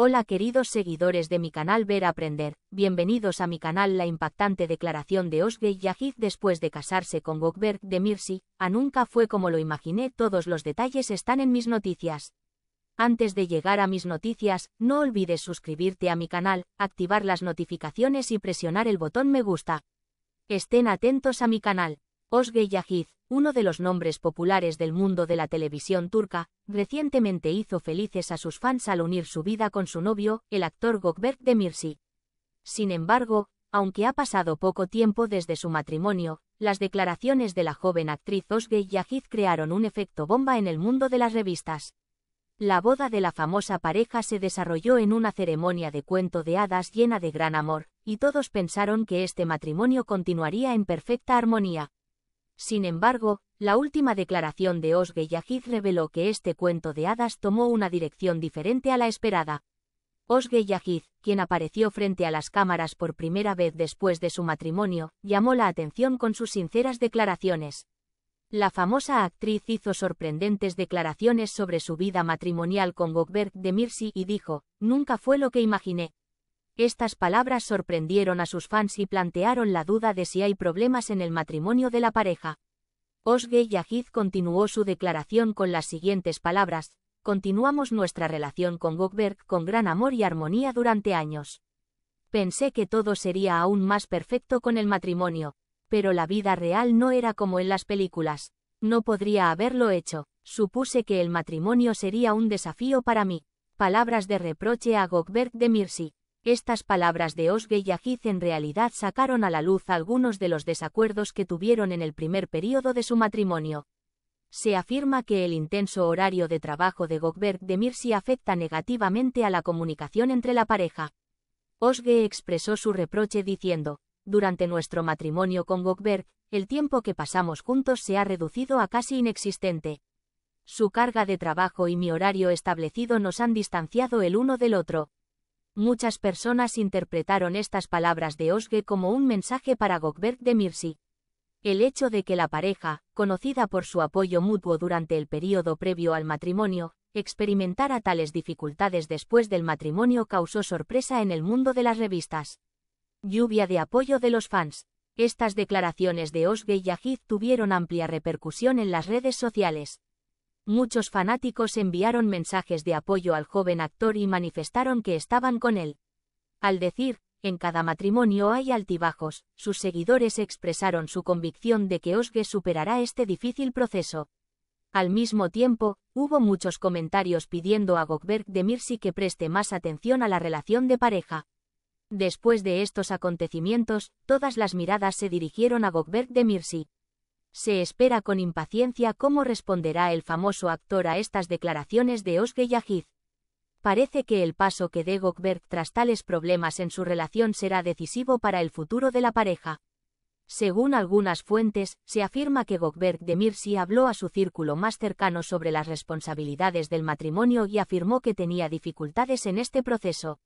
Hola queridos seguidores de mi canal Ver Aprender, bienvenidos a mi canal La impactante declaración de y Yahid después de casarse con Gokberg de Mirsi, a ah, nunca fue como lo imaginé, todos los detalles están en mis noticias. Antes de llegar a mis noticias, no olvides suscribirte a mi canal, activar las notificaciones y presionar el botón me gusta. Estén atentos a mi canal. Osge Yahid uno de los nombres populares del mundo de la televisión turca, recientemente hizo felices a sus fans al unir su vida con su novio, el actor Gökberk Demirci. Sin embargo, aunque ha pasado poco tiempo desde su matrimonio, las declaraciones de la joven actriz Özge Yahid crearon un efecto bomba en el mundo de las revistas. La boda de la famosa pareja se desarrolló en una ceremonia de cuento de hadas llena de gran amor, y todos pensaron que este matrimonio continuaría en perfecta armonía. Sin embargo, la última declaración de Osge Yahid reveló que este cuento de hadas tomó una dirección diferente a la esperada. Osge Yajid, quien apareció frente a las cámaras por primera vez después de su matrimonio, llamó la atención con sus sinceras declaraciones. La famosa actriz hizo sorprendentes declaraciones sobre su vida matrimonial con Gogbert de Mirsi y dijo, nunca fue lo que imaginé. Estas palabras sorprendieron a sus fans y plantearon la duda de si hay problemas en el matrimonio de la pareja. Osge Yahid continuó su declaración con las siguientes palabras, continuamos nuestra relación con Gogberg con gran amor y armonía durante años. Pensé que todo sería aún más perfecto con el matrimonio, pero la vida real no era como en las películas. No podría haberlo hecho, supuse que el matrimonio sería un desafío para mí. Palabras de reproche a Gogberg de Mirsi. Estas palabras de Osge y Ajiz en realidad sacaron a la luz algunos de los desacuerdos que tuvieron en el primer periodo de su matrimonio. Se afirma que el intenso horario de trabajo de Gogberg de Mirsi afecta negativamente a la comunicación entre la pareja. Osge expresó su reproche diciendo, durante nuestro matrimonio con Gogberg, el tiempo que pasamos juntos se ha reducido a casi inexistente. Su carga de trabajo y mi horario establecido nos han distanciado el uno del otro. Muchas personas interpretaron estas palabras de Osge como un mensaje para Gokberg de Mirsi. El hecho de que la pareja, conocida por su apoyo mutuo durante el período previo al matrimonio, experimentara tales dificultades después del matrimonio causó sorpresa en el mundo de las revistas. Lluvia de apoyo de los fans. Estas declaraciones de Osge y Yajid tuvieron amplia repercusión en las redes sociales muchos fanáticos enviaron mensajes de apoyo al joven actor y manifestaron que estaban con él. Al decir, en cada matrimonio hay altibajos, sus seguidores expresaron su convicción de que Osge superará este difícil proceso. Al mismo tiempo, hubo muchos comentarios pidiendo a Gogberg de Mirsi que preste más atención a la relación de pareja. Después de estos acontecimientos, todas las miradas se dirigieron a Gogberg de Mirsi. Se espera con impaciencia cómo responderá el famoso actor a estas declaraciones de Osge Ajiz. Parece que el paso que dé Gokberg tras tales problemas en su relación será decisivo para el futuro de la pareja. Según algunas fuentes, se afirma que Gokberg de Mirsi habló a su círculo más cercano sobre las responsabilidades del matrimonio y afirmó que tenía dificultades en este proceso.